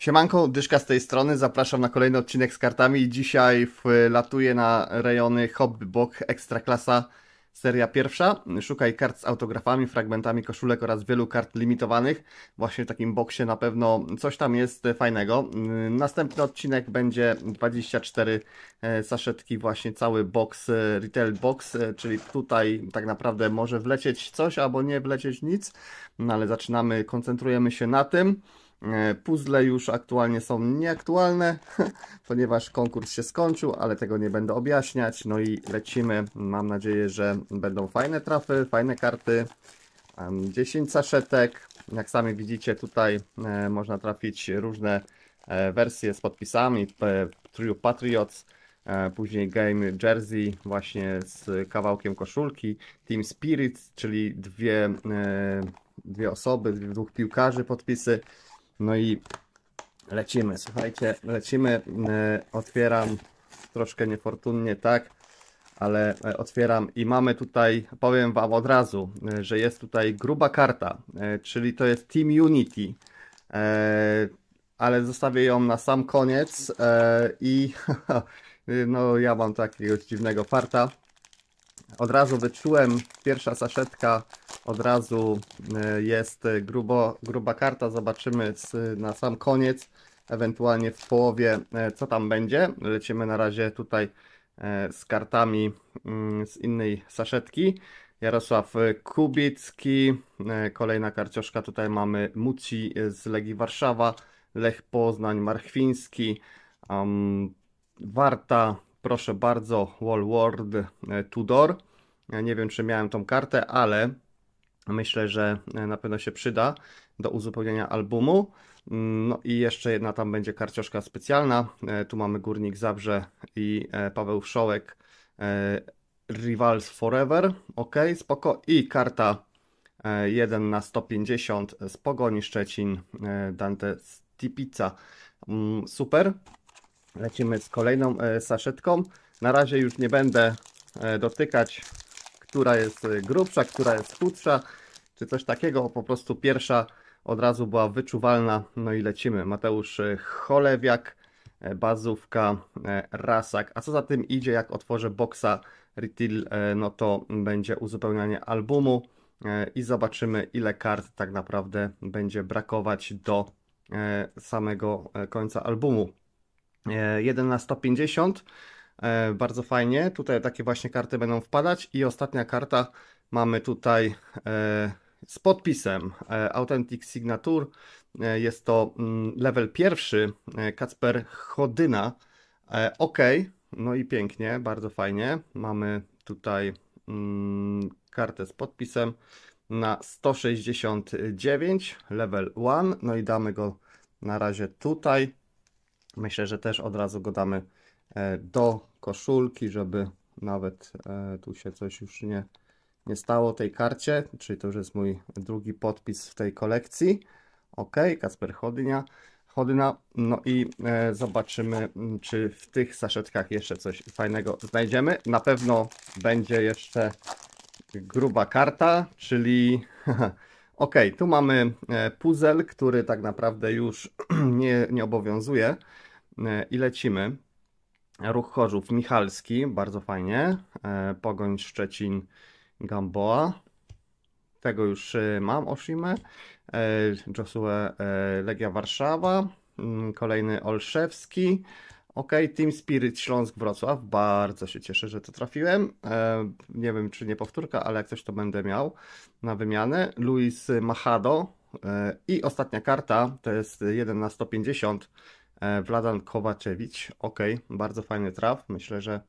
Siemanko, Dyszka z tej strony, zapraszam na kolejny odcinek z kartami. Dzisiaj latuję na rejony Hobby Hobbybok Ekstraklasa seria pierwsza. Szukaj kart z autografami, fragmentami koszulek oraz wielu kart limitowanych. Właśnie w takim boksie na pewno coś tam jest fajnego. Następny odcinek będzie 24 e, saszetki, właśnie cały box, e, retail box, e, czyli tutaj tak naprawdę może wlecieć coś albo nie wlecieć nic, no ale zaczynamy, koncentrujemy się na tym. E, puzzle już aktualnie są nieaktualne, ponieważ konkurs się skończył, ale tego nie będę objaśniać. No i lecimy. Mam nadzieję, że będą fajne trafy, fajne karty. 10 saszetek. Jak sami widzicie, tutaj e, można trafić różne e, wersje z podpisami. True Patriots, później Game Jersey właśnie z kawałkiem koszulki, Team Spirit, czyli dwie, dwie osoby, dwóch piłkarzy podpisy, no i lecimy, słuchajcie, lecimy. E, otwieram troszkę niefortunnie, tak, ale e, otwieram i mamy tutaj, powiem Wam od razu, e, że jest tutaj gruba karta, czyli to jest Team Unity, ale zostawię ją na sam koniec i no ja mam takiego dziwnego farta. Od razu wyczułem, pierwsza saszetka od razu e, jest grubo, gruba karta, zobaczymy na sam koniec, ewentualnie w połowie, e, co tam będzie. Lecimy na razie tutaj e, z kartami mm, z innej saszetki. Jarosław Kubicki, kolejna karcioszka, tutaj mamy Muci z Legii Warszawa, Lech Poznań, Marchwiński, um, Warta, proszę bardzo, Wall World Tudor. Ja nie wiem, czy miałem tą kartę, ale myślę, że e, na pewno się przyda do uzupełnienia albumu. Mm, no i jeszcze jedna tam będzie karcioszka specjalna. E, tu mamy Górnik Zabrze i e, Paweł Wszołek. Rivals Forever, ok, spoko. I karta 1 na 150 z Pogoni Szczecin, Dante Stipica. Mm, super. Lecimy z kolejną saszetką. Na razie już nie będę dotykać która jest y, grubsza, która jest chudsza, czy coś takiego. Po prostu pierwsza od razu była wyczuwalna. No i lecimy. Mateusz y, Cholewiak, y, bazówka Rasak. A co za tym idzie, jak otworzę boxa Retail, no to będzie uzupełnianie albumu i zobaczymy, ile kart tak naprawdę będzie brakować do samego końca albumu. 1 na 150 E, bardzo fajnie. Tutaj takie właśnie karty będą wpadać. I ostatnia karta mamy tutaj e, z podpisem e, Authentic Signature. Jest to mm, level pierwszy Kacper Chodyna. Ok, no i pięknie, bardzo fajnie. Mamy tutaj mm, kartę z podpisem na 169 level 1. No i damy go na razie tutaj. Myślę, że też od razu go damy E, do koszulki, żeby nawet e, tu się coś już nie, nie stało tej karcie, czyli to już jest mój drugi podpis w tej kolekcji. Ok, Kasper Chodnia. Chodyna. No i e, zobaczymy, mm, czy w tych saszetkach jeszcze coś fajnego znajdziemy. Na pewno będzie jeszcze gruba karta, czyli... ok, tu mamy e, puzzle, który tak naprawdę już nie, nie obowiązuje. E, I lecimy. Ruch Chorzów Michalski, bardzo fajnie. E, Pogoń Szczecin Gamboa. Tego już e, mam, Oshimę. E, Joshua Legia Warszawa. Mm, kolejny Olszewski. Ok, Team Spirit Śląsk Wrocław. Bardzo się cieszę, że to trafiłem. Nie wiem, czy nie powtórka, ale jak coś to będę miał na wymianę. Luis Machado. I ostatnia karta to jest 1 na 150 E, Wladan Kowaczewicz. Ok, bardzo fajny traf. Myślę, że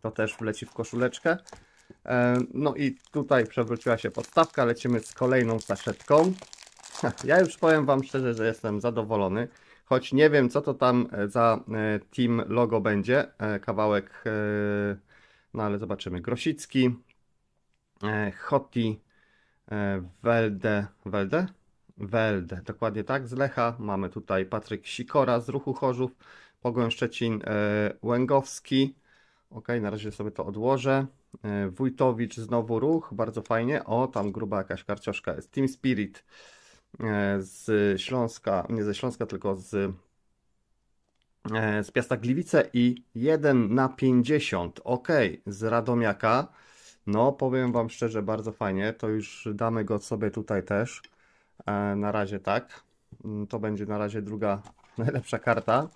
to też wleci w koszuleczkę. E, no i tutaj przewróciła się podstawka. Lecimy z kolejną saszetką. Ja już powiem Wam szczerze, że jestem zadowolony. Choć nie wiem, co to tam e, za team logo będzie. Kawałek, no ale zobaczymy. Grosicki, Hoti, Welde, Welde? Weld, Dokładnie tak, z Lecha mamy tutaj Patryk Sikora z Ruchu Chorzów, Pogoń Szczecin e, Łęgowski. Ok, na razie sobie to odłożę. E, Wójtowicz znowu Ruch, bardzo fajnie. O, tam gruba jakaś karcioszka jest. Team Spirit e, z Śląska, nie ze Śląska, tylko z, z Piasta Gliwice i 1 na 50. Ok, z Radomiaka. No, powiem Wam szczerze, bardzo fajnie. To już damy go sobie tutaj też. E, na razie tak. Mm, to będzie na razie druga najlepsza karta.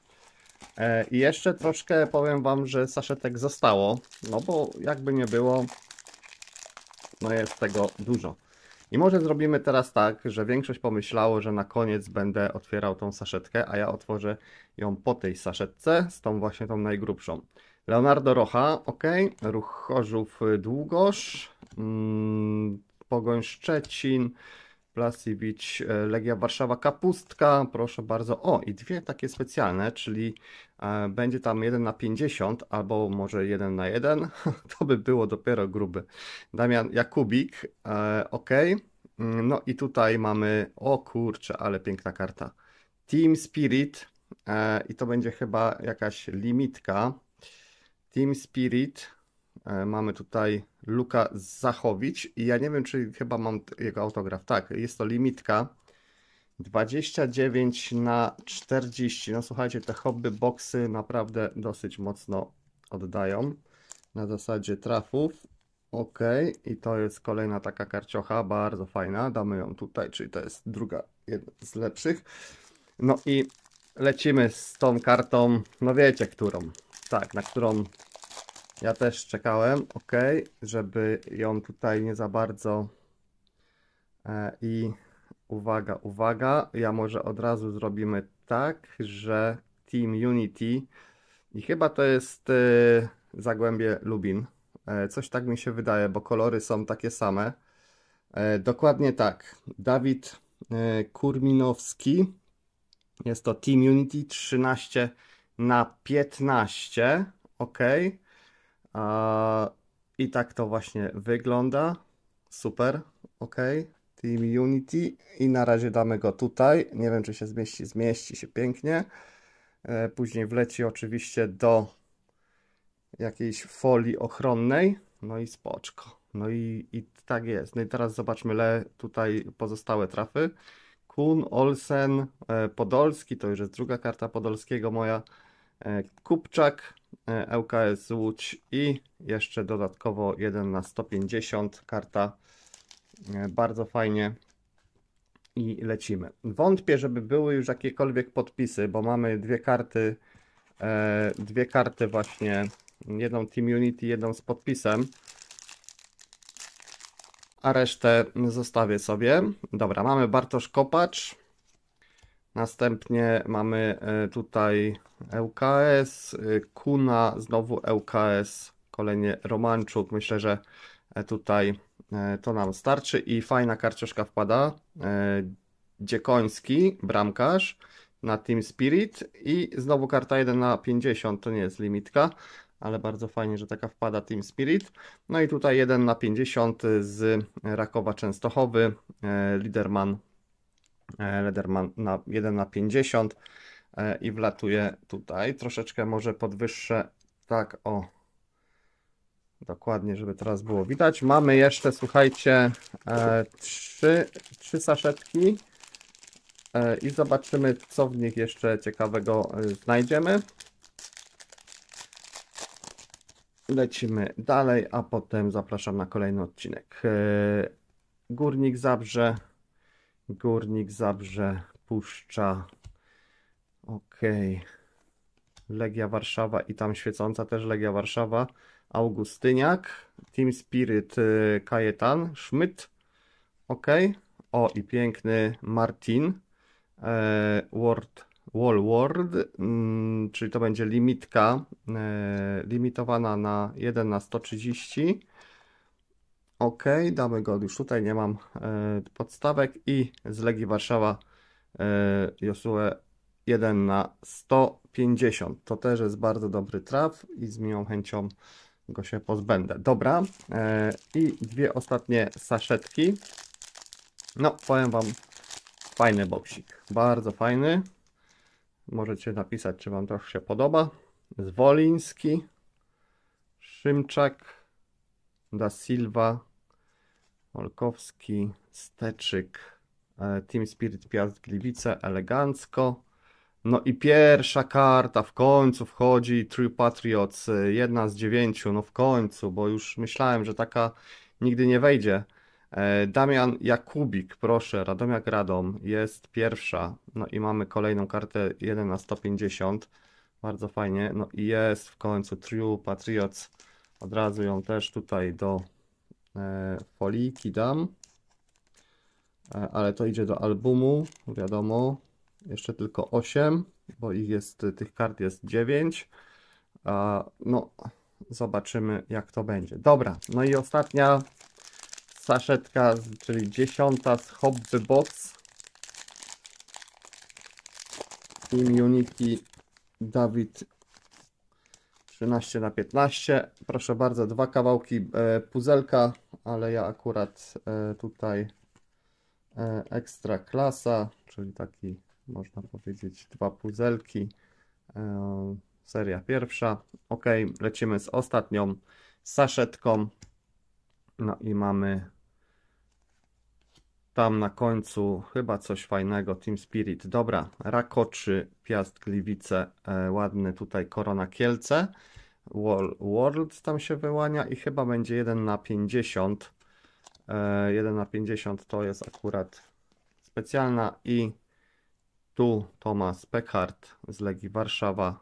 E, I jeszcze troszkę powiem Wam, że saszetek zostało, no bo jakby nie było, no jest tego dużo. I może zrobimy teraz tak, że większość pomyślało, że na koniec będę otwierał tą saszetkę, a ja otworzę ją po tej saszetce, z tą właśnie tą najgrubszą. Leonardo Rocha, ok, Ruch Chorzów y, Długosz, mm, Pogoń Szczecin, Plasiewicz, Legia Warszawa, Kapustka, proszę bardzo. O, i dwie takie specjalne, czyli e, będzie tam 1 na 50 albo może 1 na 1. To by było dopiero gruby. Damian Jakubik, e, ok. Mm, no i tutaj mamy, o kurczę, ale piękna karta. Team Spirit e, i to będzie chyba jakaś limitka. Team Spirit E, mamy tutaj Luka Zachowicz i ja nie wiem, czy chyba mam jego autograf. Tak, jest to limitka 29 na 40. No słuchajcie, te hobby boxy naprawdę dosyć mocno oddają na zasadzie trafów. Ok, i to jest kolejna taka karciocha, bardzo fajna. Damy ją tutaj, czyli to jest druga, jedna z lepszych. No i lecimy z tą kartą, no wiecie którą. Tak, na którą ja też czekałem, ok, żeby ją tutaj nie za bardzo. E, I uwaga, uwaga, ja może od razu zrobimy tak, że Team Unity i chyba to jest y, Zagłębie Lubin. E, coś tak mi się wydaje, bo kolory są takie same. E, dokładnie tak. Dawid e, Kurminowski. Jest to Team Unity 13 na 15. ok. I tak to właśnie wygląda. Super, ok. Team Unity i na razie damy go tutaj. Nie wiem, czy się zmieści. Zmieści się pięknie. E, później wleci oczywiście do jakiejś folii ochronnej. No i spoczko. No i, i tak jest. No i teraz zobaczmy le tutaj pozostałe trafy. Kun, Olsen, e, Podolski, to już jest druga karta Podolskiego moja. E, Kupczak, LKS e, Łódź i jeszcze dodatkowo 1 na 150 karta. E, bardzo fajnie i lecimy. Wątpię, żeby były już jakiekolwiek podpisy, bo mamy dwie karty, e, dwie karty właśnie, jedną Team Unity, jedną z podpisem a resztę zostawię sobie. Dobra, mamy Bartosz Kopacz. Następnie mamy e, tutaj ŁKS, e, Kuna, znowu ŁKS, kolejnie Romanczuk. Myślę, że e, tutaj to nam starczy i fajna karciuszka wpada. Dziekoński, bramkarz na Team Spirit i znowu karta 1 na 50, to nie jest limitka, ale bardzo fajnie, że taka wpada Team Spirit. No i tutaj 1 na 50 z Rakowa Częstochowy, Liderman E, Lederman na 1 na 50 e, i wlatuje tutaj. Troszeczkę może podwyższę tak o dokładnie, żeby teraz było widać. Mamy jeszcze, słuchajcie, e, trzy, trzy saszetki i zobaczymy, co w nich jeszcze ciekawego znajdziemy. Lecimy dalej, a potem zapraszam na kolejny odcinek. Górnik Zabrze, Górnik Zabrze, Puszcza. Okej. Okay. Legia Warszawa i tam świecąca też Legia Warszawa. Augustyniak, Team Spirit y, Kajetan, Schmidt. Okej. Okay. O i piękny Martin. E, Wall World, mm, czyli to będzie limitka e, limitowana na 1 na 130. OK, damy go już tutaj, nie mam e, podstawek i z Legii Warszawa e, Josue 1 na 150. To też jest bardzo dobry traf i z miłą chęcią go się pozbędę. Dobra, e, i dwie ostatnie saszetki. No, powiem Wam, fajny boksik, bardzo fajny. Możecie napisać, czy Wam trochę się podoba. Zwoliński, Szymczak, Da Silva, Olkowski, Steczyk, e, Team Spirit Piast Gliwice, elegancko. No i pierwsza karta w końcu wchodzi True Patriots, e, jedna z dziewięciu, no w końcu, bo już myślałem, że taka nigdy nie wejdzie. E, Damian Jakubik, proszę, Radomiak Radom jest pierwsza. No i mamy kolejną kartę 1 na 150. Bardzo fajnie. No i jest w końcu True Patriots. Od razu ją też tutaj do E, folii dam. E, ale to idzie do albumu, wiadomo. Jeszcze tylko 8, bo ich jest, tych kart jest 9. No, zobaczymy jak to będzie. Dobra, no i ostatnia saszetka, czyli dziesiąta z Hobby Box. Team Unity Dawid 13 na 15. Proszę bardzo, dwa kawałki e, puzelka ale ja akurat e, tutaj e, ekstra klasa, czyli taki można powiedzieć dwa puzelki. E, seria pierwsza. Ok, lecimy z ostatnią saszetką. No i mamy tam na końcu chyba coś fajnego, Team Spirit. Dobra, Rakoczy, Piast Gliwice, ładny tutaj Korona Kielce. World tam się wyłania i chyba będzie 1 na 50. 1 e, na 50 to jest akurat specjalna i tu Tomasz Peckhardt z Legii Warszawa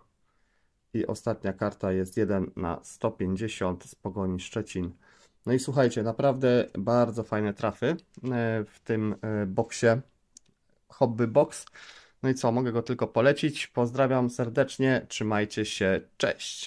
i ostatnia karta jest 1 na 150 z Pogoni Szczecin. No i słuchajcie, naprawdę bardzo fajne trafy e, w tym e, boksie Hobby Box. No i co, mogę go tylko polecić. Pozdrawiam serdecznie, trzymajcie się, cześć!